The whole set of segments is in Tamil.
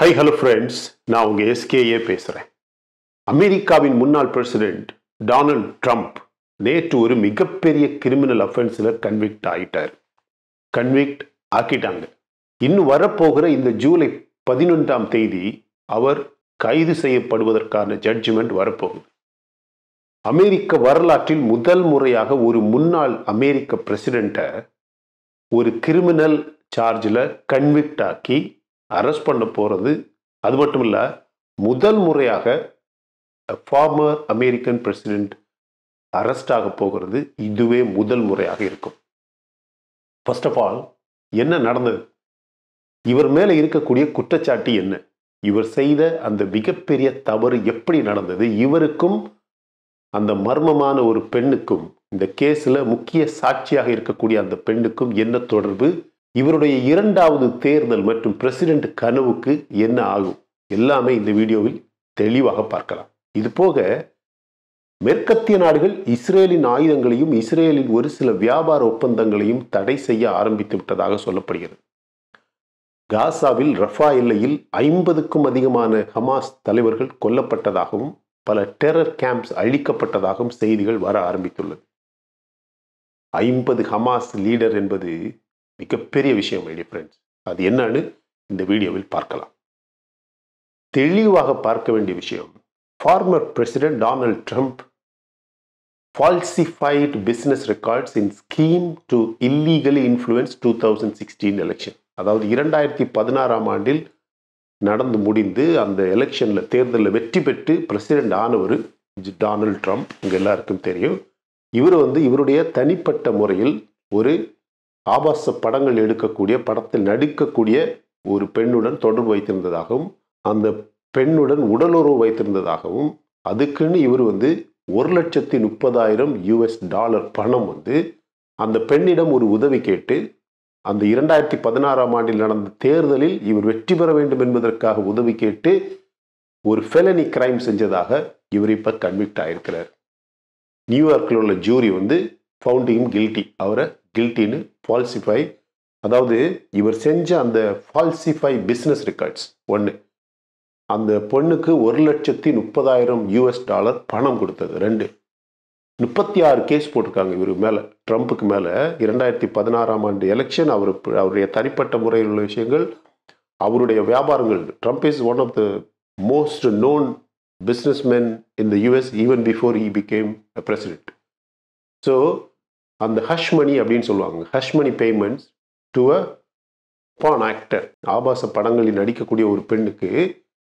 ஹை ஹலோ ஃப்ரெண்ட்ஸ் நான் உங்கள் எஸ்கேஏ பேசுகிறேன் அமெரிக்காவின் முன்னாள் பிரசிடென்ட் டொனால்ட் ட்ரம்ப் நேற்று ஒரு மிகப்பெரிய கிரிமினல் அஃபென்ஸில் கன்விக்ட் ஆகிட்டார் கன்விக்ட் ஆக்கிட்டாங்க இன்னும் வரப்போகிற இந்த ஜூலை பதினொன்றாம் தேதி அவர் கைது செய்யப்படுவதற்கான ஜட்ஜ்மெண்ட் வரப்போகுது அமெரிக்க வரலாற்றில் முதல் முறையாக ஒரு முன்னாள் அமெரிக்க பிரசிடெண்ட்டை ஒரு கிரிமினல் சார்ஜில் கன்விக்ட் ஆக்கி அரெஸ்ட் பண்ண போகிறது அது மட்டும் இல்லை முதல் முறையாக ஃபார்மர் அமெரிக்கன் பிரசிடென்ட் அரெஸ்ட் ஆக போகிறது இதுவே முதல் முறையாக இருக்கும் ஃபர்ஸ்ட் ஆஃப் ஆல் என்ன நடந்தது இவர் மேலே இருக்கக்கூடிய குற்றச்சாட்டு என்ன இவர் செய்த அந்த மிகப்பெரிய தவறு எப்படி நடந்தது இவருக்கும் அந்த மர்மமான ஒரு பெண்ணுக்கும் இந்த கேஸில் முக்கிய சாட்சியாக இருக்கக்கூடிய அந்த பெண்ணுக்கும் என்ன தொடர்பு இவருடைய இரண்டாவது தேர்தல் மற்றும் பிரசிடென்ட் கனவுக்கு என்ன ஆகும் எல்லாமே இந்த வீடியோவில் தெளிவாக பார்க்கலாம் இது போக மேற்கத்திய நாடுகள் இஸ்ரேலின் ஆயுதங்களையும் இஸ்ரேலின் ஒரு சில வியாபார ஒப்பந்தங்களையும் தடை செய்ய ஆரம்பித்து விட்டதாக சொல்லப்படுகிறது காசாவில் ரஃபா எல்லையில் ஐம்பதுக்கும் அதிகமான ஹமாஸ் தலைவர்கள் கொல்லப்பட்டதாகவும் பல டெரர் கேம்ப்ஸ் அழிக்கப்பட்டதாகவும் செய்திகள் வர ஆரம்பித்துள்ளது ஐம்பது ஹமாஸ் லீடர் என்பது மிகப்பெரிய விஷயம் ஃப்ரெண்ட்ஸ் அது என்னன்னு இந்த வீடியோவில் பார்க்கலாம் தெளிவாக பார்க்க வேண்டிய விஷயம் former president Donald Trump falsified business records in scheme to illegally influence two thousand sixteen election அதாவது இரண்டாயிரத்தி பதினாறாம் ஆண்டில் நடந்து முடிந்து அந்த எலெக்ஷனில் தேர்தலில் வெற்றி பெற்று பிரசிடெண்ட் ஆனவர் டொனால்ட் ட்ரம்ப் இங்கே எல்லாருக்கும் தெரியும் இவர் வந்து இவருடைய தனிப்பட்ட முறையில் ஒரு ஆபாச படங்கள் எடுக்கக்கூடிய படத்தில் நடிக்கக்கூடிய ஒரு பெண்ணுடன் தொடர்பு வைத்திருந்ததாகவும் அந்த பெண்ணுடன் உடலுறவு வைத்திருந்ததாகவும் அதுக்குன்னு இவர் வந்து ஒரு லட்சத்தி முப்பதாயிரம் யூஎஸ் டாலர் பணம் வந்து அந்த பெண்ணிடம் ஒரு உதவி கேட்டு அந்த இரண்டாயிரத்தி பதினாறாம் ஆண்டில் நடந்த தேர்தலில் இவர் வெற்றி பெற வேண்டும் என்பதற்காக உதவி கேட்டு ஒரு ஃபெலனி கிரைம் செஞ்சதாக இவர் இப்போ கன்விக்ட் ஆயிருக்கிறார் நியூயார்க்கில் உள்ள ஜூரி வந்து ஃபவுண்டிங் கில்ட்டி அவரை கில்ட்டின்னு ஃபால்சிஃபை அதாவது இவர் செஞ்ச அந்த ஃபால்சிஃபை பிஸ்னஸ் ரெக்கார்ட்ஸ் ஒன்று அந்த பொண்ணுக்கு ஒரு லட்சத்தி முப்பதாயிரம் யூஎஸ் டாலர் பணம் கொடுத்தது ரெண்டு முப்பத்தி ஆறு கேஸ் போட்டிருக்காங்க இவர் மேலே ட்ரம்ப்புக்கு மேலே இரண்டாயிரத்தி பதினாறாம் ஆண்டு எலெக்ஷன் அவர் அவருடைய தனிப்பட்ட முறையில் உள்ள விஷயங்கள் அவருடைய வியாபாரங்கள் Trump is one of the most known business man in the US even before he became a president so அந்த ஹஷ் மணி அப்படின்னு சொல்லுவாங்க hush money payments to a porn actor ஆபாச படங்களில் நடிக்கக்கூடிய ஒரு பெண்ணுக்கு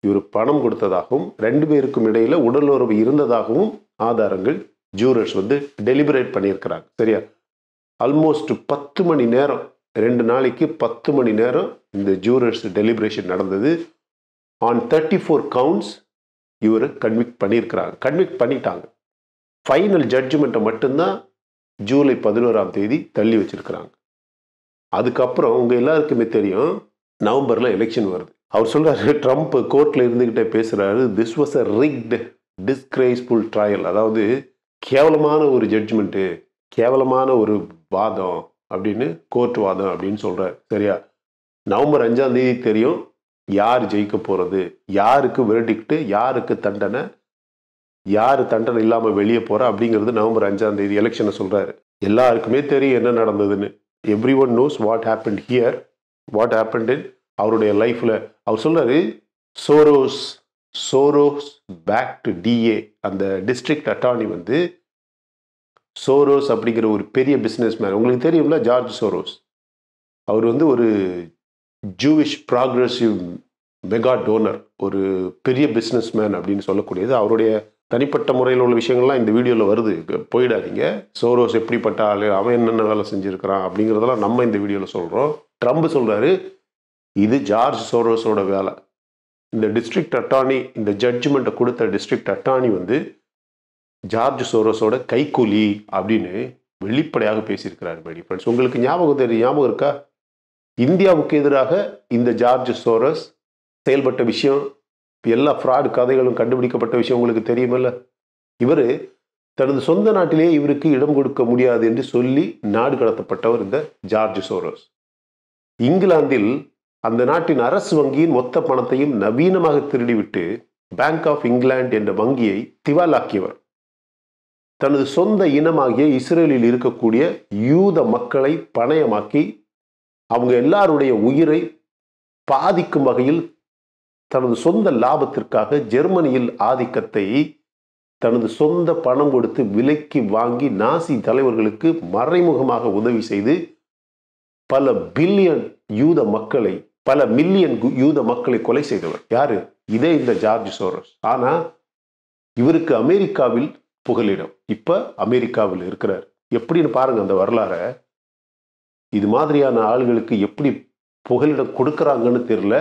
இவர் பணம் கொடுத்ததாகவும் ரெண்டு பேருக்கும் இடையில் உடலுறவு இருந்ததாகவும் ஆதாரங்கள் ஜூரர்ஸ் வந்து டெலிபரேட் பண்ணியிருக்கிறாங்க சரியா ஆல்மோஸ்ட் பத்து மணி நேரம் ரெண்டு நாளைக்கு பத்து மணி நேரம் இந்த ஜூரர்ஸ் டெலிபரேஷன் நடந்தது ஆன் தேர்ட்டி ஃபோர் கவுண்ட்ஸ் இவர் கன்விக்ட் பண்ணியிருக்கிறாங்க கன்விக்ட் பண்ணிட்டாங்க ஃபைனல் ஜட்ஜ்மெண்ட்டை மட்டும்தான் ஜூலை பதினோராம் தேதி தள்ளி வச்சுருக்கிறாங்க அதுக்கப்புறம் உங்கள் எல்லாருக்குமே தெரியும் நவம்பரில் எலெக்ஷன் வருது அவர் சொல்கிறாரு ட்ரம்ப் கோர்ட்டில் இருந்துக்கிட்டே பேசுகிறாரு this was a rigged disgraceful trial அதாவது கேவலமான ஒரு ஜட்ஜ்மெண்ட்டு கேவலமான ஒரு வாதம் அப்படின்னு கோர்ட் வாதம் அப்படின்னு சொல்கிறார் சரியா நவம்பர் அஞ்சாம் தேதி தெரியும் யார் ஜெயிக்க போகிறது யாருக்கு விரட்டிக்கிட்டு யாருக்கு தண்டனை யார் தண்டனை இல்லாமல் வெளியே போகிறா அப்படிங்கிறது நவம்பர் அஞ்சாம் தேதி எலெக்ஷனை சொல்கிறாரு எல்லாருக்குமே தெரியும் என்ன நடந்ததுன்னு everyone knows what happen here what happen in அவருடைய லைஃப்பில் அவர் சொல்கிறாரு Soros Soros back to DA அந்த டிஸ்ட்ரிக்ட் அட்டார்னி வந்து சோரோஸ் அப்படிங்கிற ஒரு பெரிய பிஸ்னஸ் மேன் உங்களுக்கு தெரியும்ல ஜார்ஜ் சோரோஸ் அவர் வந்து ஒரு ஜூவிஷ் ப்ராக்ரஸிவ் மெகா டோனர் ஒரு பெரிய பிஸ்னஸ் மேன் அப்படின்னு சொல்லக்கூடியது அவருடைய தனிப்பட்ட முறையில் உள்ள விஷயங்கள்லாம் இந்த வீடியோவில் வருது போயிடாதீங்க சோரோஸ் எப்படிப்பட்ட ஆள் அவன் என்னென்ன வேலை செஞ்சுருக்கிறான் அப்படிங்கிறதெல்லாம் நம்ம இந்த வீடியோவில் சொல்கிறோம் ட்ரம்ப் சொல்கிறாரு இது ஜார்ஜ் சோரோஸோட வேலை இந்த டிஸ்ட்ரிக்ட் அட்டார்னி இந்த ஜட்ஜ்மெண்ட்டை கொடுத்த டிஸ்ட்ரிக்ட் அட்டார்னி வந்து ஜார்ஜ் சோரோஸோட கைக்கூலி அப்படின்னு வெளிப்படையாக பேசியிருக்கிறார் மேடி ஃப்ரெண்ட்ஸ் உங்களுக்கு ஞாபகம் தெரியும் ஞாபகம் இருக்கா இந்தியாவுக்கு எதிராக இந்த ஜார்ஜ் சோரஸ் செயல்பட்ட விஷயம் எல்லா ஃப்ராடு கதைகளும் கண்டுபிடிக்கப்பட்ட விஷயம் உங்களுக்கு தெரியுமல்ல இவர் தனது சொந்த நாட்டிலே இவருக்கு இடம் கொடுக்க முடியாது என்று சொல்லி நாடு கடத்தப்பட்டவர் இந்த ஜார்ஜ் சோரோஸ் இங்கிலாந்தில் அந்த நாட்டின் அரசு வங்கியின் மொத்த பணத்தையும் நவீனமாக திருடிவிட்டு பேங்க் ஆஃப் இங்கிலாந்து என்ற வங்கியை திவாலாக்கியவர் தனது சொந்த இனமாகிய இஸ்ரேலில் இருக்கக்கூடிய யூத மக்களை பணயமாக்கி அவங்க எல்லாருடைய உயிரை பாதிக்கும் வகையில் தனது சொந்த லாபத்திற்காக ஜெர்மனியில் ஆதிக்கத்தை தனது சொந்த பணம் கொடுத்து விலைக்கு வாங்கி நாசி தலைவர்களுக்கு மறைமுகமாக உதவி செய்து பல பில்லியன் யூத மக்களை பல மில்லியன் யூத மக்களை கொலை செய்தவர் யாரு இதே இந்த ஜார்ஜ் சோரஸ் ஆனா இவருக்கு அமெரிக்காவில் புகலிடம் இப்ப அமெரிக்காவில் இருக்கிறார் எப்படின்னு பாருங்க அந்த வரலாற இது மாதிரியான ஆள்களுக்கு எப்படி புகலிடம் கொடுக்கறாங்கன்னு தெரியல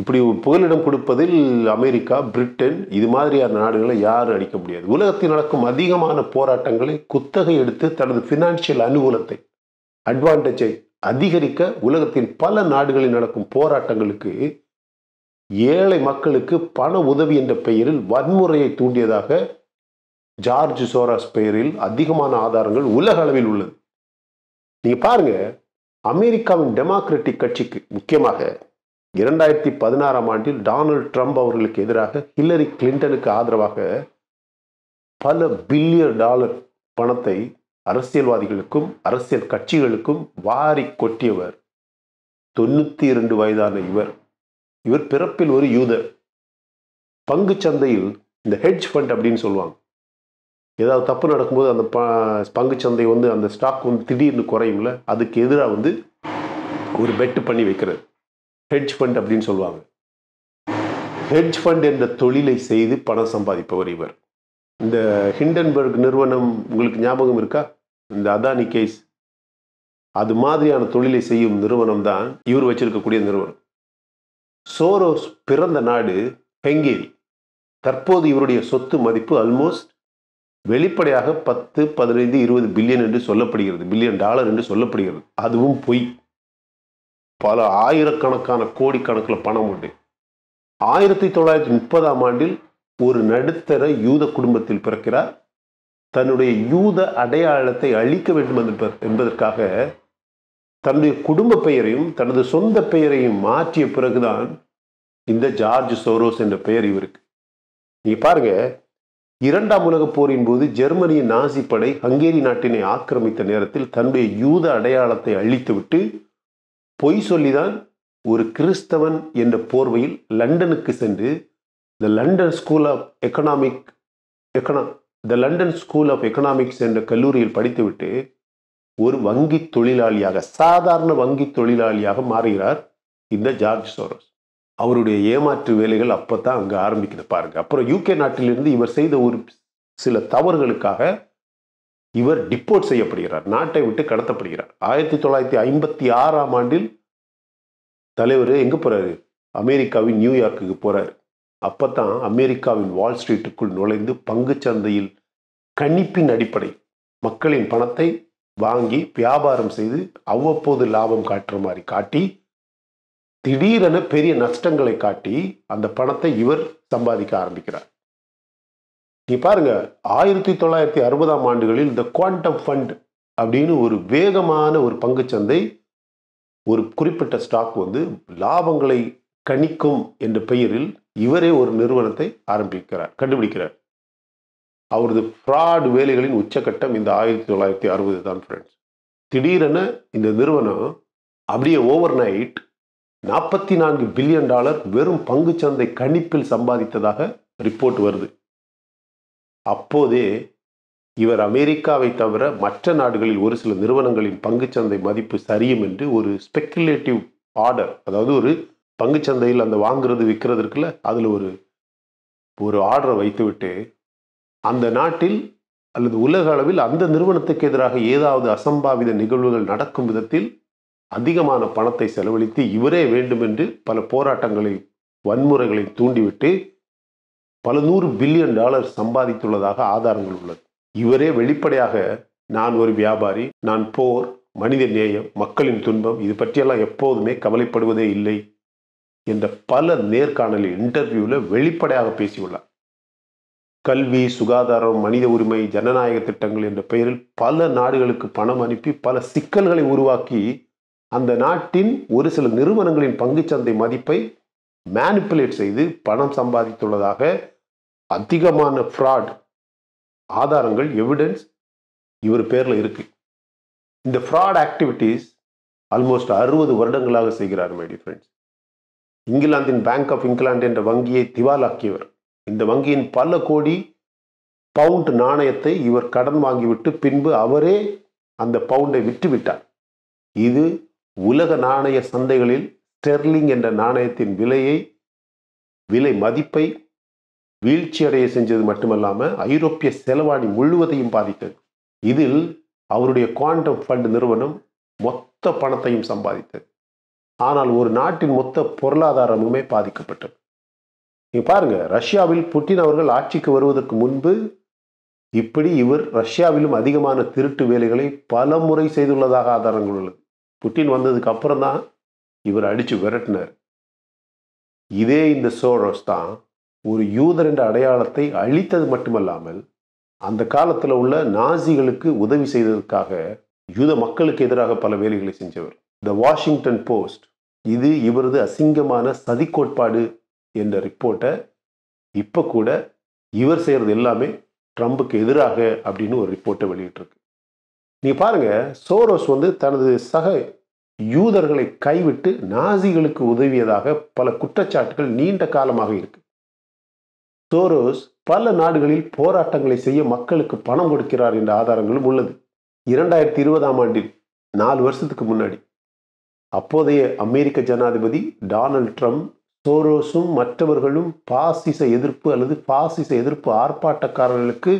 இப்படி புகலிடம் கொடுப்பதில் அமெரிக்கா பிரிட்டன் இது மாதிரியான நாடுகளை யாரும் அடிக்க முடியாது உலகத்தில் நடக்கும் அதிகமான போராட்டங்களை குத்தகை எடுத்து தனது பினான்சியல் அனுகூலத்தை அட்வான்டேஜை அதிகரிக்க உலகத்தின் பல நாடுகளில் நடக்கும் போராட்டங்களுக்கு ஏழை மக்களுக்கு பண உதவி என்ற பெயரில் வன்முறையை தூண்டியதாக ஜார்ஜ் சோராஸ் பெயரில் அதிகமான ஆதாரங்கள் உலக அளவில் உள்ளது நீங்க பாருங்க அமெரிக்காவின் டெமோக்ராட்டிக் கட்சிக்கு முக்கியமாக இரண்டாயிரத்தி பதினாறாம் ஆண்டில் டொனால்டு ட்ரம்ப் அவர்களுக்கு எதிராக ஹில்லரி கிளின்டனுக்கு ஆதரவாக பல பில்லியன் டாலர் பணத்தை அரசியல்வாதிகளுக்கும் அரசியல் கட்சிகளுக்கும் வாரி கொட்டியவர் தொண்ணூற்றி இரண்டு வயதான இவர் இவர் பிறப்பில் ஒரு யூதர் பங்கு சந்தையில் இந்த ஹெட்ஜ் ஃபண்ட் அப்படின்னு சொல்லுவாங்க ஏதாவது தப்பு நடக்கும்போது அந்த பங்கு சந்தை வந்து அந்த ஸ்டாக் வந்து திடீர்னு குறையும்ல அதுக்கு எதிராக வந்து ஒரு பெட்டு பண்ணி வைக்கிறது ஹெட்ஜ் ஃபண்ட் அப்படின்னு சொல்லுவாங்க ஹெட்ஜ் ஃபண்ட் என்ற தொழிலை செய்து பணம் சம்பாதிப்பவர் இவர் இந்த ஹிண்டன்பர்க் நிறுவனம் உங்களுக்கு ஞாபகம் இருக்கா இந்த அதானி கேஸ் அது மாதிரியான தொழிலை செய்யும் நிறுவனம் தான் இவர் வச்சிருக்கக்கூடிய நிறுவனம் சோரோஸ் பிறந்த நாடு ஹெங்கேரி தற்போது இவருடைய சொத்து மதிப்பு ஆல்மோஸ்ட் வெளிப்படையாக பத்து பதினைந்து இருபது பில்லியன் என்று சொல்லப்படுகிறது பில்லியன் டாலர் என்று சொல்லப்படுகிறது அதுவும் பொய் பல ஆயிரக்கணக்கான கோடிக்கணக்கில் பணம் உண்டு ஆயிரத்தி தொள்ளாயிரத்தி முப்பதாம் ஆண்டில் ஒரு நடுத்தர யூத குடும்பத்தில் பிறக்கிறார் தன்னுடைய யூத அடையாளத்தை அழிக்க வேண்டும் என்பதற்காக தன்னுடைய குடும்ப பெயரையும் தனது சொந்த பெயரையும் மாற்றிய பிறகுதான் இந்த ஜார்ஜ் சோரோஸ் என்ற பெயர் இவருக்கு நீங்கள் பாருங்க இரண்டாம் உலகப் போரின் போது ஜெர்மனிய நாசி படை ஹங்கேரி நாட்டினை ஆக்கிரமித்த நேரத்தில் தன்னுடைய யூத அடையாளத்தை அழித்துவிட்டு பொய் சொல்லிதான் ஒரு கிறிஸ்தவன் என்ற போர்வையில் லண்டனுக்கு சென்று இந்த லண்டன் ஸ்கூல் ஆஃப் எக்கனாமிக் எக்கனா the London School of Economics என்ற கல்லூரியில் படித்துவிட்டு ஒரு வங்கி தொழிலாளியாக சாதாரண வங்கி தொழிலாளியாக மாறுகிறார் இந்த ஜார்ஜ் சோரஸ் அவருடைய ஏமாற்று வேலைகள் அப்போ தான் அங்கே ஆரம்பிக்கிறது பாருங்க அப்புறம் யூகே நாட்டிலிருந்து இவர் செய்த ஒரு சில தவறுகளுக்காக இவர் டிப்போர்ட் செய்யப்படுகிறார் நாட்டை விட்டு கடத்தப்படுகிறார் ஆயிரத்தி தொள்ளாயிரத்தி ஐம்பத்தி ஆறாம் ஆண்டில் தலைவர் எங்கே போகிறாரு அமெரிக்காவின் நியூயார்க்குக்கு போகிறாரு அப்போ தான் அமெரிக்காவின் வால் ஸ்ட்ரீட்டுக்குள் நுழைந்து பங்கு சந்தையில் கணிப்பின் அடிப்படை மக்களின் பணத்தை வாங்கி வியாபாரம் செய்து அவ்வப்போது லாபம் காட்டுற மாதிரி காட்டி திடீரென பெரிய நஷ்டங்களை காட்டி அந்த பணத்தை இவர் சம்பாதிக்க ஆரம்பிக்கிறார் நீ பாருங்க ஆயிரத்தி தொள்ளாயிரத்தி அறுபதாம் ஆண்டுகளில் இந்த குவாண்டம் ஃபண்ட் அப்படின்னு ஒரு வேகமான ஒரு பங்குச்சந்தை ஒரு குறிப்பிட்ட ஸ்டாக் வந்து லாபங்களை கணிக்கும் என்ற பெயரில் இவரே ஒரு நிறுவனத்தை ஆரம்பிக்கிறார் கண்டுபிடிக்கிறார் அவரது ஃப்ராடு வேலைகளின் உச்சக்கட்டம் இந்த ஆயிரத்தி தொள்ளாயிரத்தி அறுபது தான் ஃப்ரெண்ட்ஸ் திடீரென இந்த நிறுவனம் அப்படியே ஓவர் நைட் நாற்பத்தி நான்கு பில்லியன் டாலர் வெறும் பங்கு சந்தை கணிப்பில் சம்பாதித்ததாக ரிப்போர்ட் வருது அப்போதே இவர் அமெரிக்காவை தவிர மற்ற நாடுகளில் ஒரு சில நிறுவனங்களின் பங்குச்சந்தை மதிப்பு சரியும் என்று ஒரு ஸ்பெக்குலேட்டிவ் ஆர்டர் அதாவது ஒரு பங்குச்சந்தையில் அந்த வாங்குறது விற்கிறது இருக்குல்ல அதில் ஒரு ஒரு ஆர்டரை வைத்துவிட்டு அந்த நாட்டில் அல்லது உலக அளவில் அந்த நிறுவனத்துக்கு எதிராக ஏதாவது அசம்பாவித நிகழ்வுகள் நடக்கும் விதத்தில் அதிகமான பணத்தை செலவழித்து இவரே வேண்டுமென்று பல போராட்டங்களை வன்முறைகளை தூண்டிவிட்டு பல நூறு பில்லியன் டாலர் சம்பாதித்துள்ளதாக ஆதாரங்கள் உள்ளது இவரே வெளிப்படையாக நான் ஒரு வியாபாரி நான் போர் மனித நேயம் மக்களின் துன்பம் இது பற்றியெல்லாம் எப்போதுமே கவலைப்படுவதே இல்லை என்ற பல நேர்காணல் இன்டர்வியூவில் வெளிப்படையாக பேசியுள்ளார் கல்வி சுகாதாரம் மனித உரிமை ஜனநாயக திட்டங்கள் என்ற பெயரில் பல நாடுகளுக்கு பணம் அனுப்பி பல சிக்கல்களை உருவாக்கி அந்த நாட்டின் ஒரு சில நிறுவனங்களின் பங்குச்சந்தை மதிப்பை மேனிப்புலேட் செய்து பணம் சம்பாதித்துள்ளதாக அதிகமான ஃப்ராட் ஆதாரங்கள் எவிடன்ஸ் இவர் பேரில் இருக்கு இந்த ஃப்ராட் ஆக்டிவிட்டீஸ் ஆல்மோஸ்ட் அறுபது வருடங்களாக செய்கிறார் மை ஃப்ரெண்ட்ஸ் இங்கிலாந்தின் பேங்க் ஆஃப் இங்கிலாந்து என்ற வங்கியை திவாலாக்கியவர் இந்த வங்கியின் பல கோடி பவுண்ட் நாணயத்தை இவர் கடன் வாங்கிவிட்டு பின்பு அவரே அந்த பவுண்டை விட்டுவிட்டார் இது உலக நாணய சந்தைகளில் ஸ்டெர்லிங் என்ற நாணயத்தின் விலையை விலை மதிப்பை வீழ்ச்சியடைய செஞ்சது மட்டுமல்லாமல் ஐரோப்பிய செலவாணி முழுவதையும் பாதித்தது இதில் அவருடைய குவாண்டம் ஃபண்ட் நிறுவனம் மொத்த பணத்தையும் சம்பாதித்தது ஆனால் ஒரு நாட்டின் மொத்த பொருளாதாரமுமே பாதிக்கப்பட்டது நீங்க பாருங்க ரஷ்யாவில் புட்டின் அவர்கள் ஆட்சிக்கு வருவதற்கு முன்பு இப்படி இவர் ரஷ்யாவிலும் அதிகமான திருட்டு வேலைகளை பல முறை செய்துள்ளதாக ஆதாரங்கள் உள்ளது புட்டின் வந்ததுக்கு அப்புறம் தான் இவர் அடித்து விரட்டினார் இதே இந்த சோழஸ் தான் ஒரு யூதர் என்ற அடையாளத்தை அழித்தது மட்டுமல்லாமல் அந்த காலத்தில் உள்ள நாசிகளுக்கு உதவி செய்ததற்காக யூத மக்களுக்கு எதிராக பல வேலைகளை செஞ்சவர் த வாஷிங்டன் போஸ்ட் இது இவரது அசிங்கமான சதி கோட்பாடு என்ற ரிப்போர்ட்டை இப்போ கூட இவர் செய்கிறது எல்லாமே ட்ரம்புக்கு எதிராக அப்படின்னு ஒரு ரிப்போர்ட்டை வெளியிட்டிருக்கு நீங்கள் பாருங்கள் சோரோஸ் வந்து தனது சக யூதர்களை கைவிட்டு நாசிகளுக்கு உதவியதாக பல குற்றச்சாட்டுகள் நீண்ட காலமாக இருக்கு சோரோஸ் பல நாடுகளில் போராட்டங்களை செய்ய மக்களுக்கு பணம் கொடுக்கிறார் என்ற ஆதாரங்களும் உள்ளது இரண்டாயிரத்தி இருபதாம் ஆண்டில் நாலு வருஷத்துக்கு முன்னாடி அப்போதைய அமெரிக்க ஜனாதிபதி டொனால்ட் ட்ரம்ப் சோரோஸும் மற்றவர்களும் பாசிச எதிர்ப்பு அல்லது பாசிச எதிர்ப்பு ஆர்ப்பாட்டக்காரர்களுக்கு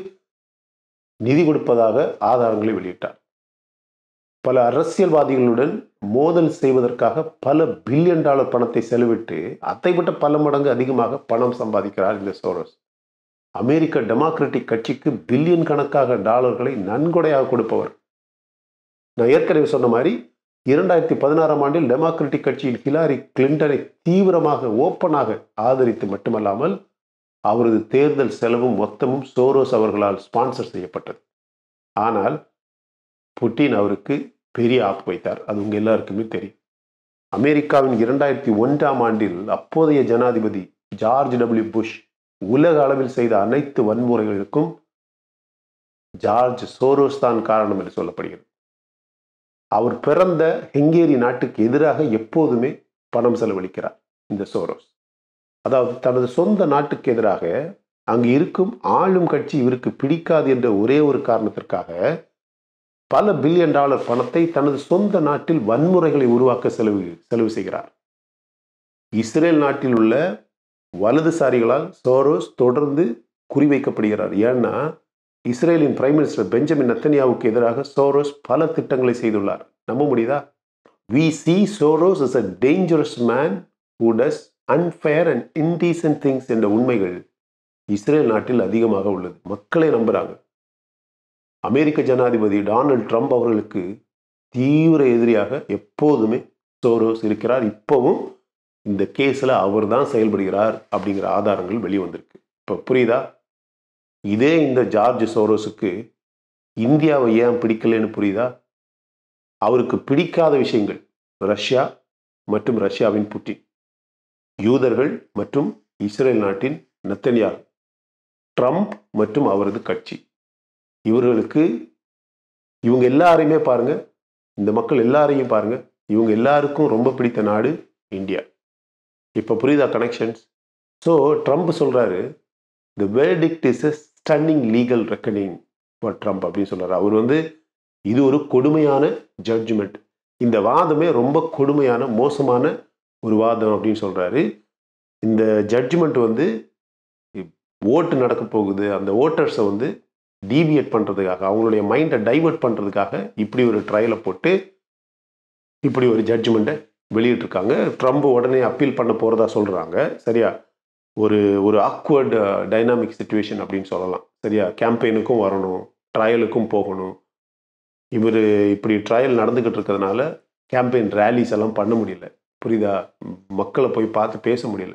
நிதி கொடுப்பதாக ஆதாரங்களை வெளியிட்டார் பல அரசியல்வாதிகளுடன் மோதல் செய்வதற்காக பல பில்லியன் டாலர் பணத்தை செலவிட்டு அத்தைப்பட்ட பல மடங்கு அதிகமாக பணம் சம்பாதிக்கிறார் இந்த சோரோஸ் அமெரிக்க டெமோக்ராட்டிக் கட்சிக்கு பில்லியன் கணக்காக டாலர்களை நன்கொடையாக கொடுப்பவர் நான் ஏற்கனவே சொன்ன மாதிரி இரண்டாயிரத்தி பதினாறாம் ஆண்டில் டெமோக்ராட்டிக் கட்சியில் ஹிலாரி கிளின்டனை தீவிரமாக ஓப்பனாக ஆதரித்து மட்டுமல்லாமல் அவரது தேர்தல் செலவும் மொத்தமும் சோரோஸ் அவர்களால் ஸ்பான்சர் செய்யப்பட்டது ஆனால் புட்டின் அவருக்கு பெரிய ஆப்பு வைத்தார் அது உங்கள் எல்லாருக்குமே தெரியும் அமெரிக்காவின் இரண்டாயிரத்தி ஒன்றாம் ஆண்டில் அப்போதைய ஜனாதிபதி ஜார்ஜ் டபிள்யூ புஷ் உலக அளவில் செய்த அனைத்து வன்முறைகளுக்கும் ஜார்ஜ் சோரோஸ் தான் காரணம் என்று சொல்லப்படுகிறது அவர் பிறந்த ஹெங்கேரி நாட்டுக்கு எதிராக எப்போதுமே பணம் செலவழிக்கிறார் இந்த சோரோஸ் அதாவது தனது சொந்த நாட்டுக்கு எதிராக அங்கு இருக்கும் ஆளும் கட்சி இவருக்கு பிடிக்காது என்ற ஒரே ஒரு காரணத்திற்காக பல பில்லியன் டாலர் பணத்தை தனது சொந்த நாட்டில் வன்முறைகளை உருவாக்க செலவு செலவு செய்கிறார் இஸ்ரேல் நாட்டில் உள்ள வலதுசாரிகளால் சோரோஸ் தொடர்ந்து குறிவைக்கப்படுகிறார் ஏன்னா இஸ்ரேலின் பிரைம் மினிஸ்டர் பெஞ்சமின் நத்தனியாவுக்கு எதிராக சோரோஸ் பல திட்டங்களை செய்துள்ளார் நம்ப முடியுதா we see Soros is a dangerous man who does unfair and indecent things என்ற உண்மைகள் இஸ்ரேல் நாட்டில் அதிகமாக உள்ளது மக்களை நம்புகிறாங்க அமெரிக்க ஜனாதிபதி டொனால்ட் ட்ரம்ப் அவர்களுக்கு தீவிர எதிரியாக எப்போதுமே சோரோஸ் இருக்கிறார் இப்போவும் இந்த கேஸில் அவர் தான் செயல்படுகிறார் அப்படிங்கிற ஆதாரங்கள் வெளிவந்திருக்கு இப்போ புரியுதா இதே இந்த ஜார்ஜ் சோரோஸுக்கு இந்தியாவை ஏன் பிடிக்கலன்னு புரியுதா அவருக்கு பிடிக்காத விஷயங்கள் ரஷ்யா மற்றும் ரஷ்யாவின் புட்டின் யூதர்கள் மற்றும் இஸ்ரேல் நாட்டின் நத்தனியார் ட்ரம்ப் மற்றும் அவரது கட்சி இவர்களுக்கு இவங்க எல்லாரையுமே பாருங்க இந்த மக்கள் எல்லாரையும் பாருங்க இவங்க எல்லாருக்கும் ரொம்ப பிடித்த நாடு இந்தியா இப்போ புரியுதா கனெக்ஷன்ஸ் ஸோ ட்ரம்ப் சொல்கிறாரு the verdict is a stunning legal reckoning for Trump அப்படின்னு சொல்கிறார் அவர் வந்து இது ஒரு கொடுமையான ஜட்ஜ்மெண்ட் இந்த வாதமே ரொம்ப கொடுமையான மோசமான ஒரு வாதம் அப்படின்னு சொல்கிறாரு இந்த ஜட்ஜ்மெண்ட் வந்து ஓட்டு நடக்க போகுது அந்த ஓட்டர்ஸை வந்து டீவியேட் பண்ணுறதுக்காக அவங்களுடைய மைண்டை டைவெர்ட் பண்ணுறதுக்காக இப்படி ஒரு ட்ரையலை போட்டு இப்படி ஒரு ஜட்ஜ்மெண்ட்டை வெளியிட்டிருக்காங்க ட்ரம்ப் உடனே அப்பீல் பண்ண போகிறதா சொல்கிறாங்க சரியா ஒரு ஒரு ஆக்வர்டு டைனாமிக் சுச்சுவேஷன் அப்படின்னு சொல்லலாம் சரியா கேம்பெயினுக்கும் வரணும் ட்ரையலுக்கும் போகணும் இவர் இப்படி ட்ரையல் நடந்துக்கிட்டு இருக்கிறதுனால கேம்பெயின் ரேலிஸ் எல்லாம் பண்ண முடியல புரியுதா மக்களை போய் பார்த்து பேச முடியல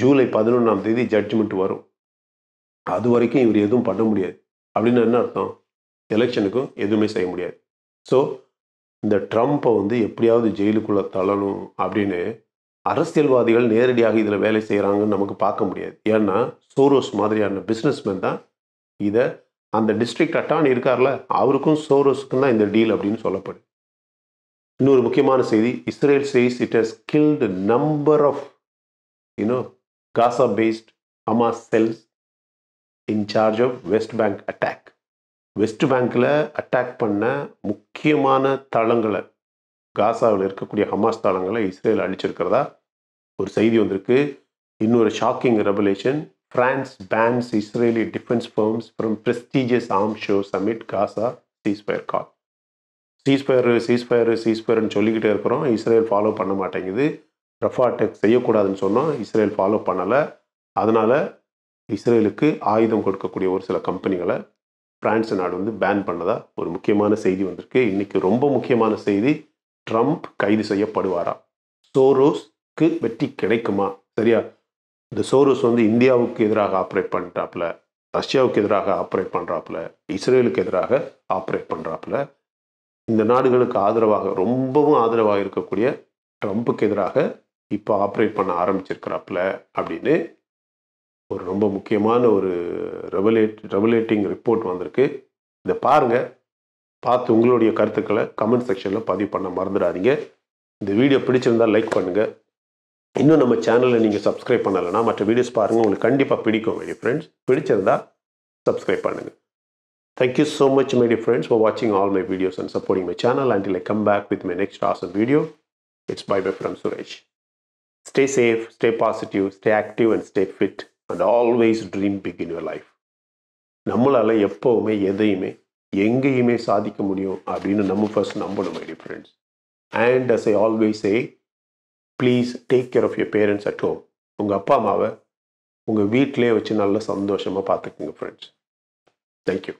ஜூலை பதினொன்றாம் தேதி ஜட்ஜ்மெண்ட் வரும் அது வரைக்கும் இவர் எதுவும் பண்ண முடியாது அப்படின்னு என்ன அர்த்தம் எலெக்ஷனுக்கும் எதுவுமே செய்ய முடியாது ஸோ இந்த ட்ரம்ப்பை வந்து எப்படியாவது ஜெயிலுக்குள்ளே தள்ளணும் அப்படின்னு அரசியல்வாதிகள் நேரடியாக இதில் வேலை செய்கிறாங்கன்னு நமக்கு பார்க்க முடியாது ஏன்னா சோரோஸ் மாதிரியான பிஸ்னஸ்மேன் தான் இதை அந்த டிஸ்ட்ரிக்ட் அட்டான் இருக்கார்ல அவருக்கும் சோரோஸுக்கும் தான் இந்த டீல் அப்படின்னு சொல்லப்படுது இன்னொரு முக்கியமான செய்தி Israel says it has killed number of you know Gaza based Hamas cells in-charge of West Bank attack West பேங்க்கில் அட்டாக் பண்ண முக்கியமான தளங்களை காசாவில் இருக்கக்கூடிய ஹமாஸ் தளங்களை இஸ்ரேல் அழிச்சிருக்கிறதா ஒரு செய்தி வந்திருக்கு இன்னொரு shocking revelation France bans Israeli defence firms from prestigious ஆம் show summit Gaza ceasefire call ceasefire ceasefire சீஸ்ஃபயர்னு சொல்லிக்கிட்டே இருக்கிறோம் இஸ்ரேல் ஃபாலோ பண்ண மாட்டேங்குது ரஃபா செய்யக்கூடாதுன்னு சொன்னால் இஸ்ரேல் ஃபாலோ பண்ணலை அதனால் இஸ்ரேலுக்கு ஆயுதம் கொடுக்கக்கூடிய ஒரு சில கம்பெனிகளை பிரான்ஸ் நாடு வந்து பேன் பண்ணதாக ஒரு முக்கியமான செய்தி வந்திருக்கு இன்றைக்கி ரொம்ப முக்கியமான செய்தி ட்ரம்ப் கைது செய்யப்படுவாரா சோரோஸ் சோரோஸ்க்கு வெற்றி கிடைக்குமா சரியா இந்த சோரோஸ் வந்து இந்தியாவுக்கு எதிராக ஆப்ரேட் பண்ணிட்டாப்புல ரஷ்யாவுக்கு எதிராக ஆப்ரேட் பண்ணுறாப்புல இஸ்ரேலுக்கு எதிராக ஆப்ரேட் பண்ணுறாப்புல இந்த நாடுகளுக்கு ஆதரவாக ரொம்பவும் ஆதரவாக இருக்கக்கூடிய ட்ரம்ப்புக்கு எதிராக இப்போ ஆப்ரேட் பண்ண ஆரம்பிச்சிருக்கிறாப்புல அப்படின்னு ஒரு ரொம்ப முக்கியமான ஒரு ரெவலேட் ரெவலேட்டிங் ரிப்போர்ட் வந்திருக்கு இதை பாருங்கள் பார்த்து உங்களுடைய கருத்துக்களை கமெண்ட் செக்ஷனில் பதிவு பண்ண மறந்துடாதீங்க இந்த வீடியோ பிடிச்சிருந்தால் லைக் பண்ணுங்கள் இன்னும் நம்ம சேனலை நீங்கள் சப்ஸ்கிரைப் பண்ணலைன்னா மற்ற வீடியோஸ் பாருங்கள் உங்களுக்கு கண்டிப்பாக பிடிக்கும் மைடி ஃப்ரெண்ட்ஸ் பிடிச்சிருந்தா சப்ஸ்கிரைப் பண்ணுங்கள் thank you so much mighty friends for வாட்சிங் all my videos and supporting my channel and இல்லை come back with my next awesome video it's bye bye from Suresh stay safe stay positive stay active and stay fit and always dream big in your life நம்மளால் எப்போவுமே எதையுமே எங்கேயுமே சாதிக்க முடியும் அப்படின்னு நம்ம ஃபர்ஸ்ட் நம்பணும் mighty friends and as I always say please take care of your parents at home உங்கள் அப்பா அம்மாவை உங்கள் வீட்டிலே வச்சு நல்ல சந்தோஷமாக பார்த்துக்குங்க ஃப்ரெண்ட்ஸ் தேங்க்யூ